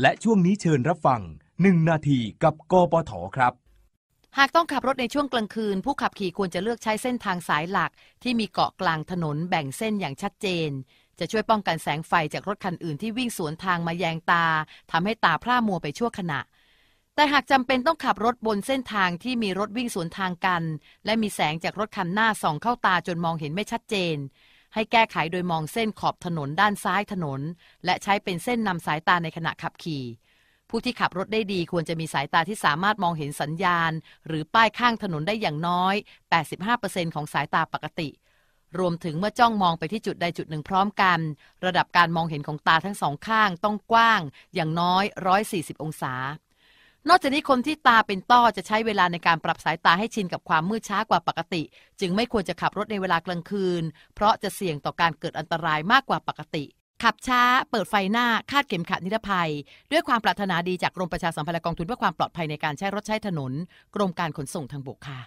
และช่วงนี้เชิญรับฟัง1นาทีกับกปทครับ หากต้องขับรถในช่วงกลางคืน ผู้ขับขี่ควรจะเลือกใช้เส้นทางสายหลัก ที่มีเกาะกลางถนนแบ่งเส้นอย่างชัดเจน จะช่วยป้องกันแสงไฟจากรถคันอื่นที่วิ่งสวนทางมาแยงตาทำให้ตาพร่ามัวไปชั่วขณะ แต่หากจำเป็นต้องขับรถบนเส้นทางที่มีรถวิ่งสวนทางกัน และมีแสงจากรถคันหน้าส่องเข้าตาจนมองเห็นไม่ชัดเจนให้แก้ไขโดยมองเส้นขอบถนนด้านซ้ายถนนและใช้เป็นเส้นนำสายตาในขณะขับขี่ ผู้ที่ขับรถได้ดีควรจะมีสายตาที่สามารถมองเห็นสัญญาณหรือป้ายข้างถนนได้อย่างน้อย 85%ของสายตาปกติ รวมถึงเมื่อจ้องมองไปที่จุดใดจุดหนึ่งพร้อมกัน ระดับการมองเห็นของตาทั้งสองข้างต้องกว้างอย่างน้อย 140 องศานอกจากนี้คนที่ตาเป็นต้อจะใช้เวลาในการปรับสายตาให้ชินกับความมืดช้ากว่าปกติ จึงไม่ควรจะขับรถในเวลากลางคืน เพราะจะเสี่ยงต่อการเกิดอันตรายมากกว่าปกติ ขับช้าเปิดไฟหน้าคาดเข็มขัดนิรภัย ด้วยความปรารถนาดีจากกรมประชาสัมพันธ์กองทุนเพื่อความปลอดภัยในการใช้รถใช้ถนน กรมการขนส่งทางบกค่ะ